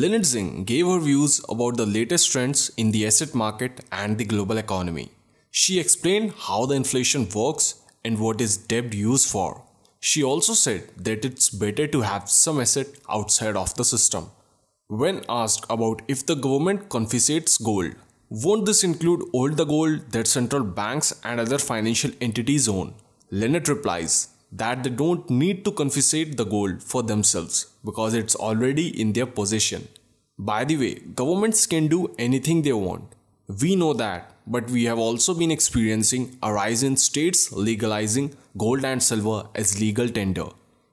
Lynette Zing gave her views about the latest trends in the asset market and the global economy. She explained how the inflation works and what is debt used for. She also said that it's better to have some asset outside of the system. When asked about if the government confiscates gold, won't this include all the gold that central banks and other financial entities own? Leonard replies, that they don't need to confiscate the gold for themselves because it's already in their possession. By the way, governments can do anything they want. We know that, but we have also been experiencing a rise in states legalizing gold and silver as legal tender.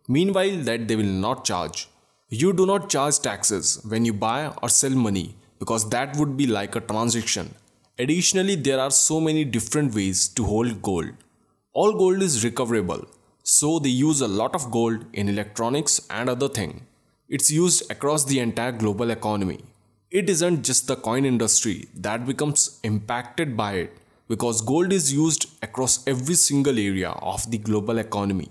Meanwhile, that they will not charge. You do not charge taxes when you buy or sell money because that would be like a transaction. Additionally, there are so many different ways to hold gold. All gold is recoverable so they use a lot of gold in electronics and other thing. It's used across the entire global economy. It isn't just the coin industry that becomes impacted by it because gold is used across every single area of the global economy.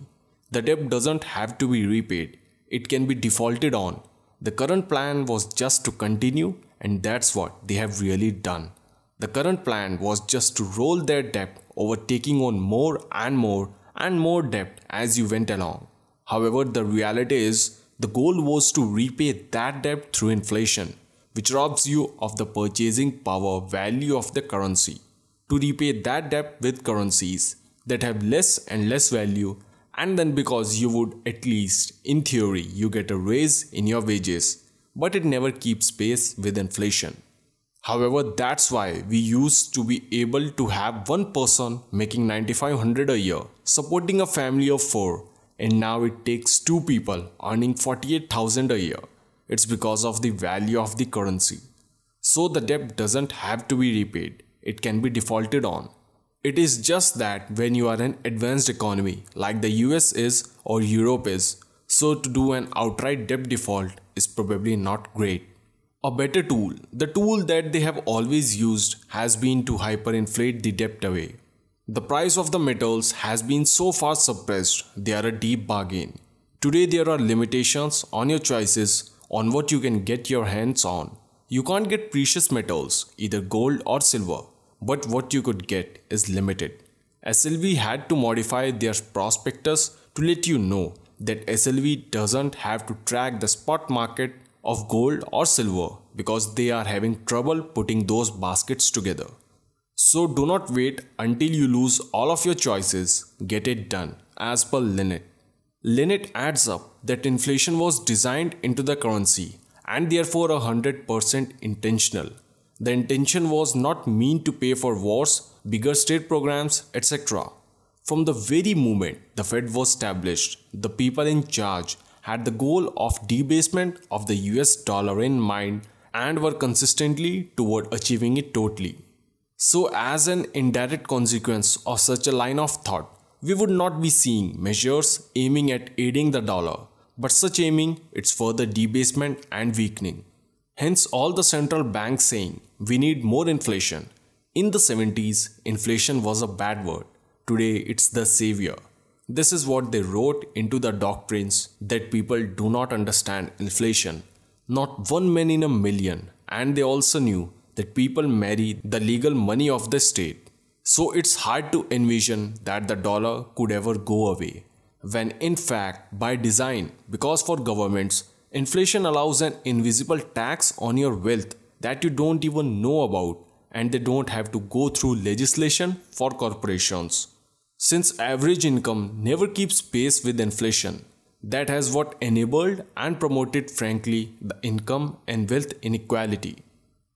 The debt doesn't have to be repaid, it can be defaulted on. The current plan was just to continue and that's what they have really done. The current plan was just to roll their debt over taking on more and more and more debt as you went along. However, the reality is the goal was to repay that debt through inflation, which robs you of the purchasing power value of the currency. To repay that debt with currencies that have less and less value, and then because you would at least, in theory, you get a raise in your wages, but it never keeps pace with inflation. However, that's why we used to be able to have one person making 9500 a year, supporting a family of 4 and now it takes 2 people earning 48000 a year. It's because of the value of the currency. So the debt doesn't have to be repaid, it can be defaulted on. It is just that when you are an advanced economy like the US is or Europe is, so to do an outright debt default is probably not great. A better tool, the tool that they have always used, has been to hyperinflate the debt away. The price of the metals has been so far suppressed, they are a deep bargain. Today, there are limitations on your choices on what you can get your hands on. You can't get precious metals, either gold or silver, but what you could get is limited. SLV had to modify their prospectus to let you know that SLV doesn't have to track the spot market of gold or silver because they are having trouble putting those baskets together. So do not wait until you lose all of your choices, get it done as per Linnet. Linnet adds up that inflation was designed into the currency and therefore 100% intentional. The intention was not mean to pay for wars, bigger state programs, etc. From the very moment the Fed was established, the people in charge had the goal of debasement of the US dollar in mind and were consistently toward achieving it totally. So, as an indirect consequence of such a line of thought, we would not be seeing measures aiming at aiding the dollar, but such aiming its further debasement and weakening. Hence, all the central banks saying we need more inflation. In the 70s, inflation was a bad word. Today, it's the savior. This is what they wrote into the doctrines that people do not understand inflation. Not one man in a million. And they also knew that people marry the legal money of the state. So it's hard to envision that the dollar could ever go away. When in fact, by design, because for governments, inflation allows an invisible tax on your wealth that you don't even know about and they don't have to go through legislation for corporations. Since average income never keeps pace with inflation, that has what enabled and promoted, frankly, the income and wealth inequality.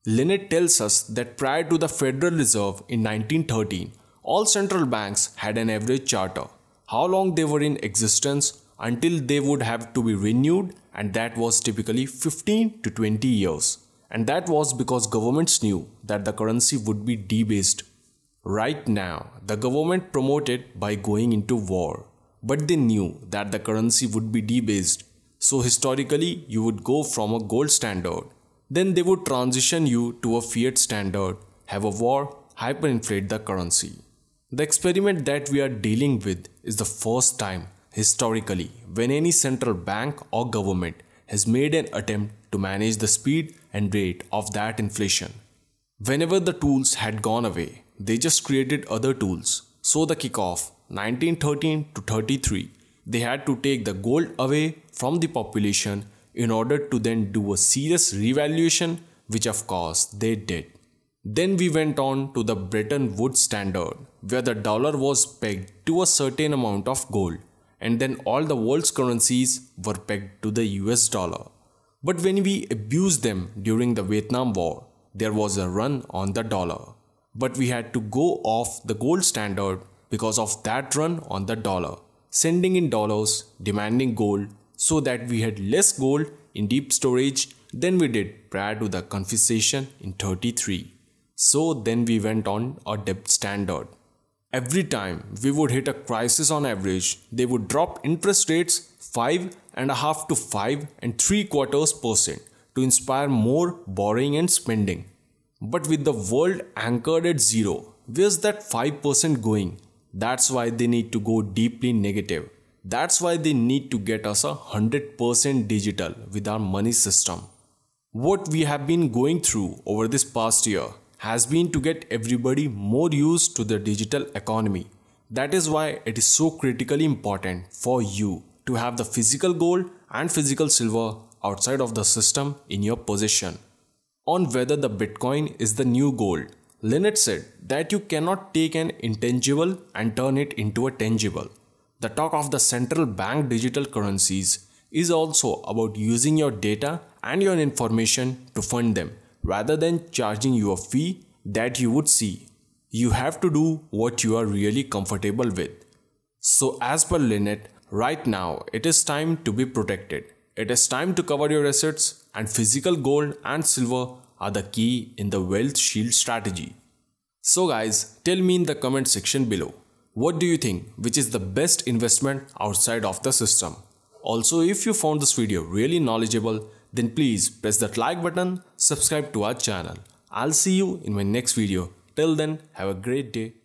Linnet tells us that prior to the Federal Reserve in 1913, all central banks had an average charter, how long they were in existence until they would have to be renewed, and that was typically 15 to 20 years. And that was because governments knew that the currency would be debased Right now, the government promoted by going into war, but they knew that the currency would be debased. So historically, you would go from a gold standard. Then they would transition you to a fiat standard, have a war, hyperinflate the currency. The experiment that we are dealing with is the first time historically when any central bank or government has made an attempt to manage the speed and rate of that inflation. Whenever the tools had gone away, they just created other tools. So the kickoff 1913 to 33 they had to take the gold away from the population in order to then do a serious revaluation which of course they did. Then we went on to the Bretton Woods standard where the dollar was pegged to a certain amount of gold and then all the world's currencies were pegged to the US dollar. But when we abused them during the Vietnam War, there was a run on the dollar but we had to go off the gold standard because of that run on the dollar, sending in dollars, demanding gold, so that we had less gold in deep storage than we did prior to the confiscation in 33. So then we went on a debt standard. Every time we would hit a crisis on average, they would drop interest rates 5 and a half to 5 and 3 quarters percent to inspire more borrowing and spending but with the world anchored at zero, where's that 5% going? That's why they need to go deeply negative. That's why they need to get us a 100% digital with our money system. What we have been going through over this past year has been to get everybody more used to the digital economy. That is why it is so critically important for you to have the physical gold and physical silver outside of the system in your possession on whether the Bitcoin is the new gold. Linnet said that you cannot take an intangible and turn it into a tangible. The talk of the central bank digital currencies is also about using your data and your information to fund them rather than charging you a fee that you would see. You have to do what you are really comfortable with. So, as per Linnet, right now it is time to be protected. It is time to cover your assets and physical gold and silver are the key in the wealth shield strategy. So guys, tell me in the comment section below, what do you think which is the best investment outside of the system? Also, if you found this video really knowledgeable, then please press that like button, subscribe to our channel. I'll see you in my next video. Till then, have a great day.